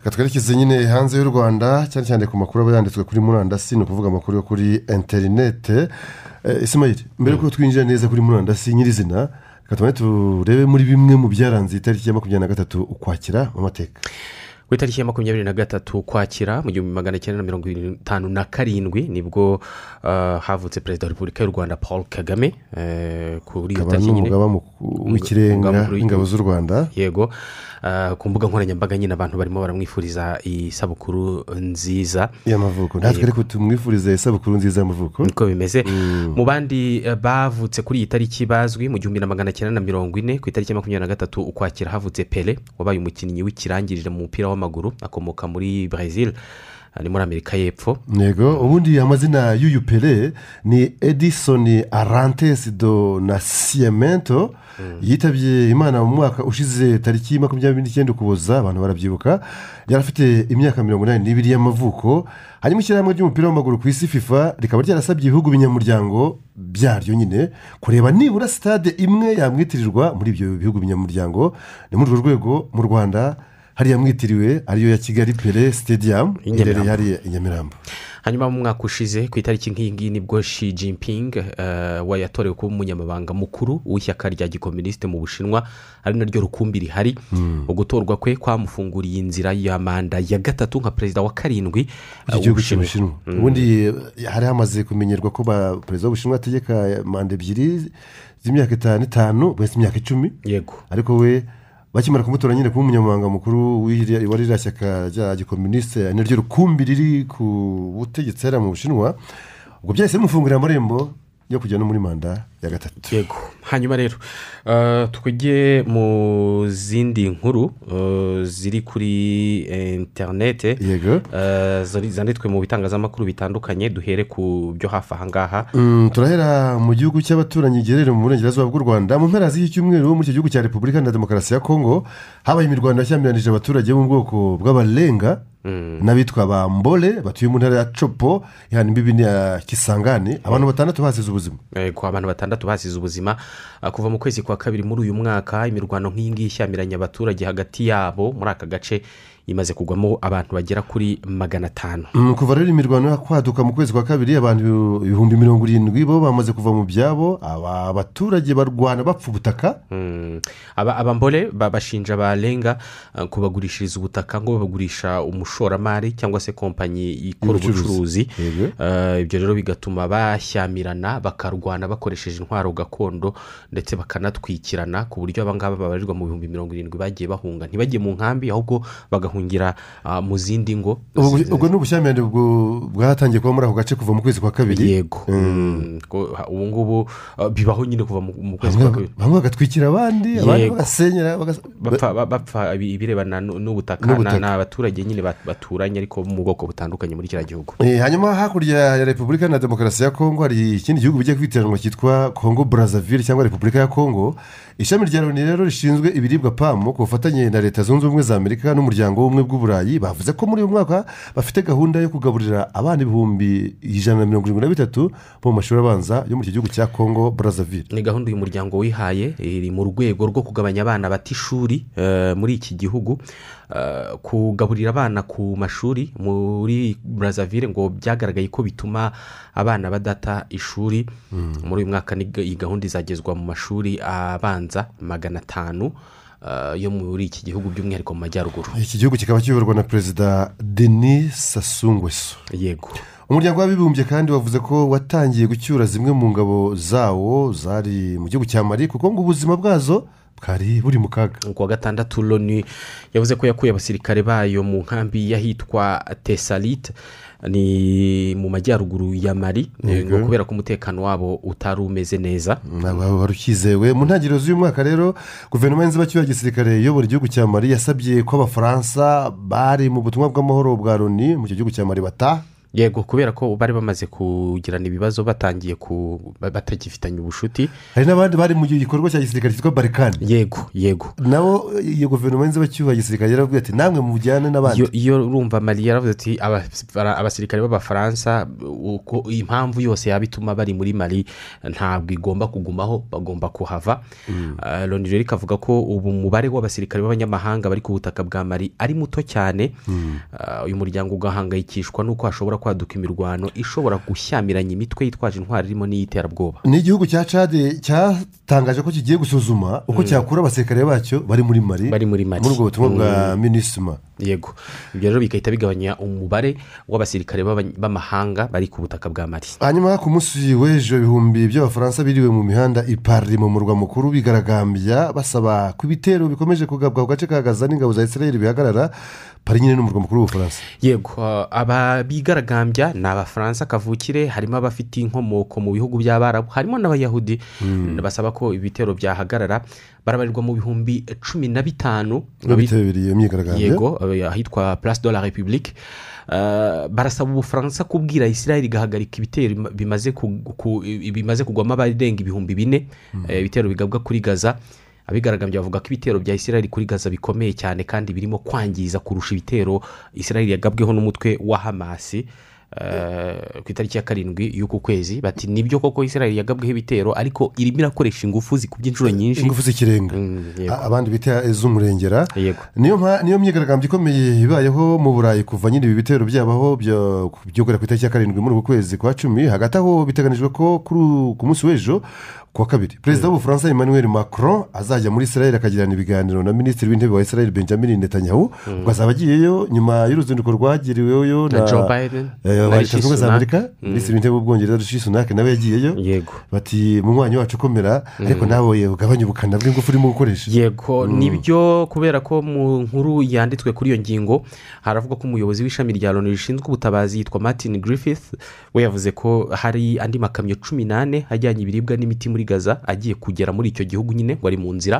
reka twerekeze nyine hanze y'u rwanda cyane cyane ku makuru aba yanditswe kuri murandasi ni ukuvuga amakuru yo kuri interinete eh, isimayiri mbere hmm. y'uko twinjira neza kuri murandasi nyirizina reka tubone turebe muri bimwe mu byaranze itariki ya makumyabiri na gatatu ukwakira mu mateka ku itariki ya makumyabiri na gatatu ukwakira mu gihumbi magana cyenda na mirongo itanu na karindwi nibwo eh, havutse perezida wa repubulika y'u rwanda paul kagame eh, kuri iyo tariki nyine w'ikirenga w'ingabo z'u rwanda yego Eh, ku mbuga nkoranyambaga nyine abantu barimo baramwifuriza isabukuru nziza y'amavuko natwe eh, ariko tumwifuriza isabukuru nziza y'amavuko niko bimeze mm. mu bandi eh, bavutse kuri iyi tariki bazwi mu gihumbi na magana cyenda na mirongo ine ku itariki makumyabiri na gatatu ukwakira havutse pele wabaye umukinnyi w'ikirangirire mu mupira w'amaguru akomoka muri brezil ari muri amerika y'epfo yego ubundi amazina y'uyu pere ni edison arantesi do na siyamento yitabye imana mu mwaka ushize tariki makumyabiri n'icyenda ukuboza abantu barabyibuka yari afite imyaka mirongo inani n'ibiri y'amavuko hanyuma ishyirahamwe ry'umupira w'amaguru ku isi fifa rikaba ryarasabye ibihugu binyamuryango byaryo nyine kureba nibura sitade imwe yamwitirirwa muri ibyo bihugu binyamuryango ni muri urwo rwego mu rwanda hariya mwitiriwe ariyo ya kigali pere sitediyamu iherereye hariya nyamirambo hanyuma mu mwaka ushize ku itariki nk'iyi nibwo shi jinping uh, wayatorewe kuba umunyamabanga mukuru w'ishyaka rya gikominisite mu bushinwa ari naryo rukumbi rihari mm. ugutorwa kwe kwamufunguriye inzira ya manda ya gatatu nka perezida wa karindwi w'igihugu eh, cy'ubushinwa hmm. ubundi eh, hari hamaze kumenyerwa ko perezida w'ubushinwa ategeka manda ebyiri z'imyaka itanu itanu buri wese imyaka icumi yego ariko we bakimara kumutora nyine kuba umunyamabanga mukuru wa ririya shyaka rya gikominisite naryo rukumbi riri ku butegetsi hariya mu bushinwa ubwo byahise bimufungurira amarembo yo kujya no muri manda ya gatatu yego hanyuma rero eh, twige mu zindi nkuru eh, ziri kuri interinete yego eh, zanditswe mu bitangazamakuru bitandukanye duhere ku byo hafi aha mm, turahera mu gihugu cy'abaturanyi giherereye mu burengerazuba bw'u rwanda mu mpera z'icyumweru muri icyo gihugu cya repubulika na demokarasi ya kongo habaye imirwano yashyamiranije abaturage bo mu bwoko bw'abarenga mm. n'abitwa ba mbore batuye mu ntara ya copo ihana imbibi ya kisangane abantu batandatu basize ubuzima abantu batandatu batandatu basize ubuzima ah, kuva mu kwezi kwa kabiri muri uyu mwaka imirwano nk'iyi ngiyi ishyamiranye abaturage hagati yabo muri aka gace imaze kugwamo abantu bagera kuri magana atanu mm, kuva rero imirwano kwaduka mu kwezi kwa kabiri abantu ibihumbi mirongo irindwi bo bamaze kuva mu byabo aba baturage barwana bapfa ubutaka mm, abambore babashinja barenga uh, kubagurishiriza ubutaka ngo babagurisha umushoramari cyangwa se kompanyi ikora ubucuruzi uh, ibyo rero bigatuma bashyamirana bakarwana bakoresheje intwaro gakondo ndetse bakanatwikirana ku buryo abangaba babarirwa mu bihumbi mirongo irindwi bagiye bahunga ntibajye mu nkambi ahubwo bagahunga bahungira ah, mu zindi ngo ubwo ni ubushyamirane bwatangiye kuba muri ako gace kuva mu kwezi kwa kabiri yego mm. Mm, ubu ngubu ah, bibaho nyine kuva mu kwezi kwa kabiri bamwe bagatwikira abandi abandi bagasenyera bapfa ibirebana n'ubutaka ni abaturage nyine baturanye ariko mu bwoko butandukanye muri kiriya gihugu eh, hanyuma hakurya ya repubulika na demokarasi ya kongo hari ikindi gihugu bijya kwitiranwa cyitwa kongo burazavire cyangwa repubulika ya kongo ishami rya loni rero rishinzwe ibiribwa pamu ku bufatanye na leta zunze ubumwe za amerika n'umuryango ubumwe bw'uburayi bavuze ko muri uyu mwaka bafite gahunda yo kugaburira abana ibihumbi ijana na mirongo irindwi na bitatu bo mu mashuri abanza yo muri iki gihugu cya Congo burazavire ni gahunda uyu muryango wihaye iri mu rwego rwo kugabanya abana bata ishuri eh, muri iki gihugu eh, kugaburira abana ku mashuri muri burazavire ngo byagaragaye ko bituma abana badata ishuri hmm. muri uyu mwaka iyi gahunda izagezwa mu mashuri abanza magana atanu Uh, yo muri iki gihugu by'umwihariko mu majyaruguru iki gihugu kikaba kiyoborwa na perezida denis sasungweso yego umuryango w'abibumbye kandi wavuze ko watangiye gucyura zimwe mu ngabo zawo zari mu gihugu cya mali kuko ngo ubuzima bwazo bwari buri mu kaga ku wa gatandatu loni yavuze ko yakuye abasirikare bayo mu nkambi y'ahitwa tesarite ni mu majyaruguru ya mari kubera ko umutekano wabo utari umeze neza mm, barukizewe mu ntangiriro z'uyu mwaka rero guverinoma y'inzibacyuho ya gisirikare iyobora igihugu cya mari yasabye ko abafaransa bari mu butumwa bw'amahoro bwa loni mu gihugu cya mari bataha yego kubera ko bari bamaze kugirana ibibazo batangiye ku batagifitanye ubucuti hari n'abandi bari mu gikorwa cya gisirikare cyitwa barikani yego yego nabo iyo guverinoma y'inzibacyuho ya gisirikare yaravuze ati namwe mujyane n'abandi iyo urumva mariya yaravuze ati abasirikare b'abafaransa impamvu yose yaba ituma bari muri mari ntabwo igomba kugumaho bagomba kuhava mm. ah, loni rero ikavuga ko ubu umubare w'abasirikare b'abanyamahanga bari ku butaka bwa mari ari muto cyane mm. ah, uyu muryango ugahangayikishwa n'uko hashobora kwaduka imirwano ishobora gushyamiranya imitwe yitwaje intwaro irimo n'iy'iterabwoba ni igihugu cya Cad cyatangaje ko kigiye gusuzuma uko mm. cyakura abasirikare bacyo bari muri mari muri ubwo butumwa bwa mm. minisima yego ibyo rero bigahita bigabanya umubare w'abasirikare b'amahanga bari ku butaka bwa mari hanyuma ku munsi w'ejo ibihumbi by'abafaransa biriwe mu mihanda ipari mu murwa mukuru bigaragambya basaba ku bitero bikomeje kugabwa ku gace ka gaza n'ingabo za israel bihagarara pari nyine n'umurwa mukuru w'ubufaransa yego aba bigaragambya ni abafaransa kavukire harimo abafite inkomoko mu bihugu by'abarabu harimo n'abayahudi hmm. basaba ko ibitero byahagarara barabarirwa mu bihumbi cumi na bitanu abitabiriye imyigaragambyo ahitwa Place de la Republique uh, barasaba ubufaransa kubwira israel igahagarika ibitero bimaze kugwamo abarenga ibihumbi bine hmm. uh, ibitero bigabwa kuri gaza abigaragambye bavuga ko ibitero bya israel kuri gaza bikomeye cyane kandi birimo kwangiza kurusha ibitero israel yagabweho n'umutwe wa hamasi Eh, ku itariki ya karindwi y'uku kwezi bati nibyo koko israel yagabweho ibitero ariko irimo irakoresha ingufu zikubye inshuro eh, nyinshi ingufu z'ikirenga mm, abandi bita iz'umurengera niyo myigaragambyo ikomeye ibayeho mu burayi kuva nyine ibi bitero byabaho byokorera ku itariki ya karindwi muri uku kwezi kwa cumi hagati aho biteganijwe ko ku munsi w'ejo kuwa kabiri perezida mm. w'ubufaransa emmanuel macron azajya muri israel akagirana ibiganiro na minisitiri w'intebe wa israel benjamin netanyahu mm. ngo azaba agiyeyo nyuma y'uruzinduko rwagiriweyo na joe biden eh, barishyizwe za amerika mm. minisitiri w'intebe w'ubwongereza rishi sunake nawe yagiyeyo yego bati munywanyi wacu ukomera mm. ariko nawe ugabanya ubukana bw'ingufu urimo gukoresha yego mm. nibyo kubera ko mu nkuru yanditswe kuri iyo ngingo haravuga ko umuyobozi w'ishami rya loni rishinzwe ubutabazi yitwa martin griffith we yavuze ko hari andi makamyo cumi n'ane ajyanye ibiribwa n'imiti muri gaza agiye kugera muri icyo gihugu nyine ngo ari mu nzira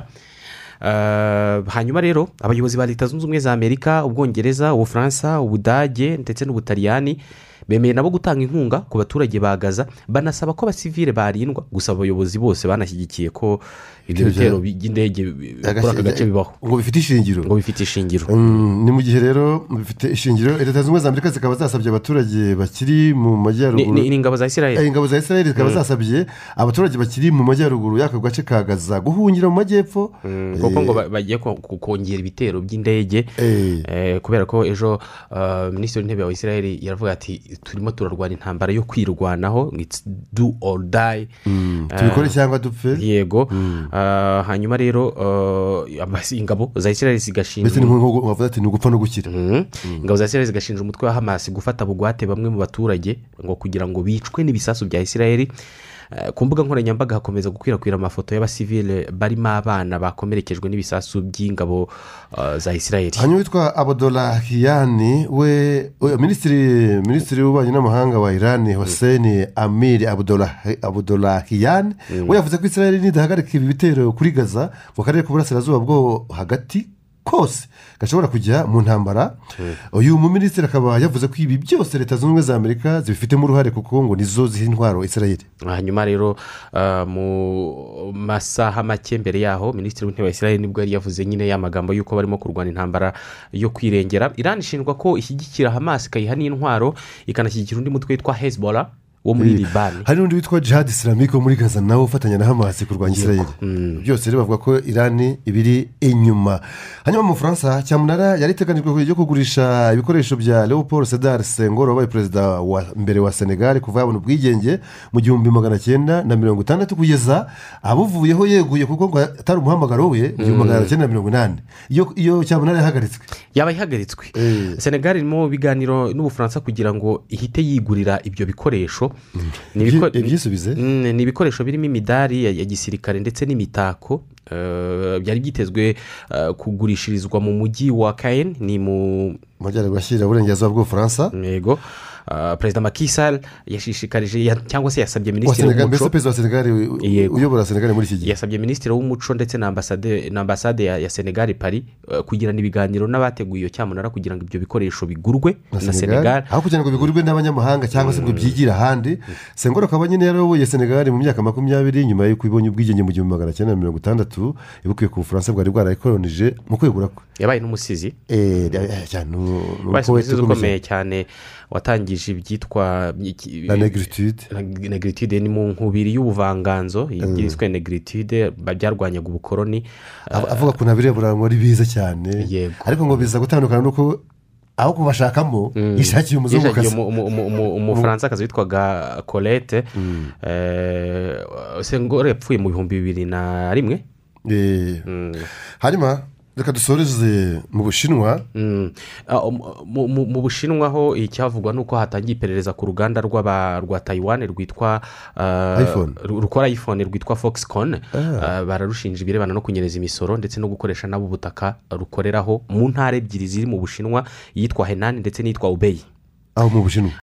Eh, hanyuma rero abayobozi ba leta zunze ubumwe za amerika ubwongereza ubufaransa ubudage ndetse n'ubutaliyani bemeye nabo gutanga inkunga ku baturage ba gaza banasaba ko abasivile barindwa gusa abayobozi bose banashyigikiye ko ibyo bitero by'indege kuri aka gace bibaho ngo bifite ishingiro ngo bifite ishingiro ni mu gihe rero bifite ishingiro leta zunze za amerika zikaba zasabye abaturage bakiri mu majyaruguru ni ingabo za isirayeli ingabo za isirayeli zikaba zasabye abaturage bakiri mu majyaruguru y'aka gace ka gaza guhungira mu majyepfo kuko ngo bagiye kongera ibitero by'indege kubera ko ejo e, minisitiri w'intebe wa isirayeli yaravuga ati turimo turarwana intambara yo kwirwanaho do or die mm. tubikore e, cyangwa dupfe yego Eh, hanyuma rero eh, ingabo za israel zigashinja ndetse bavuga ni ugupfa no gukira mm. Mm. ingabo za israel zigashinja umutwe wa hamasi gufata bugwate bamwe mu baturage ngo kugira ngo bicwe n'ibisasu bya israel Eh, ku mbuga nkoranyambaga hakomeza gukwirakwira amafoto y'abasivile barimo abana bakomerekejwe n'ibisasu by'ingabo eh, za israel hanyuma witwa abudorahiyani we minisitiri minisitiri w'ububanyi n'amahanga wa irani mm. hoseni amiri abudorahiyani mm. we yavuze ko israel nidahagarika ibi bitero kuri gaza mu karere k'uburasirazuba bwo hagati kose gashobora kujya mu ntambara uyu muminisitiri akaba yavuze ko ibi byose leta zunze ubumwe za amerika zibifitemo uruhare kuko ngo nizo ziha intwaro israel hanyuma ah, rero ah, mu masaha make mbere yaho minisitiri w'intebe wa israel nibwo yari yavuze nyine ya magambo y'uko barimo kurwana intambara yo kwirengera iranishingwa ko ishyigikira hamasi ikayiha n'intwaro ikanashyigikira undi mutwe witwa hezbollah wo muri libani hari n'undi witwa jihadi isilamike wo muri gaza nawe ufatanya na hamasi kurwanya israeli mm. byose rero bavuga ko irani ibiri inyuma hanyuma mu bufaransa cyamunara yari iteganijwe kujya kugurisha ibikoresho bya leopold sedar sengoro wabaye perezida wa mbere wa senegali kuva yabona ubwigenge mu gihumbi magana cyenda na mirongo itandatu kugeza abuvuyeho yeguye kuko ngo atari umuhamagaro we igihumbi magana mm. cyenda na mirongo inani iyo cyamunara yahagaritswe yaba ihagaritswe mm. senegali irimo ibiganiro n'ubufaransa kugira ngo ihite yigurira ibyo bikoresho Mm. Mm, ni ibikoresho birimo imidari ya gisirikare ndetse n'imitako eh, byari byitezwe eh, kugurishirizwa mu mujyi wa kayeni ni mu majyaruguru ashyirira uburengerazuba bw'ubufaransa perezida makisari yashishikarije cyangwa se yasabye minisitiri w'umuco uyobora senegali muri iki gihe yasabye minisitiri w'umuco ndetse na ambasade ya senegali pari euh, kugirana ibiganiro n'abateguye iyo cyamunara kugira ngo ibyo bikoresho bigurwe na senegali aho kugira ngo bigurwe n'abanyamahanga cyangwa se ngo byigire ahandi mm. sengoro akaba nyine yarayoboye senegali mu myaka makumyabiri nyuma y'uko ibonye ubwigenge mu gihumbi magana cyenda mirongo itandatu ibukuye ku bufaransa bwari bwarayikoronije mu kwegura kwe yabaye n'umusizi eh, eh, umusizi ukomeye cyane watangiye yarangije ibyitwa na negritide negritide ni mu nkubiri y'ubuvanganzo mm. yiswe negritide byarwanyaga ubukoroni avuga ukuntu abirabura muri biza cyane ariko ngo biza gutandukana n'uko aho kubashakamo mm. yishakiye umuzungukazi umufaransazi witwaga colette mm. eh, ngo yapfuye mu bihumbi bibiri na rimwe eh. hanyuma reka dusoreze mu bushinwa mm. ah, mu bushinwa ho icyavugwa ni uko hatangiye iperereza ku ruganda rwa tayiwani rwitwa ah, rukora ayifone rwitwa foxconn ah. bararushinja ibirebana no kunyereza imisoro ndetse no gukoresha nabo ubutaka rukoreraho mu ntara ebyiri ziri mu bushinwa yitwa henani ndetse n'iyitwa ubeyi aho mu bushinwa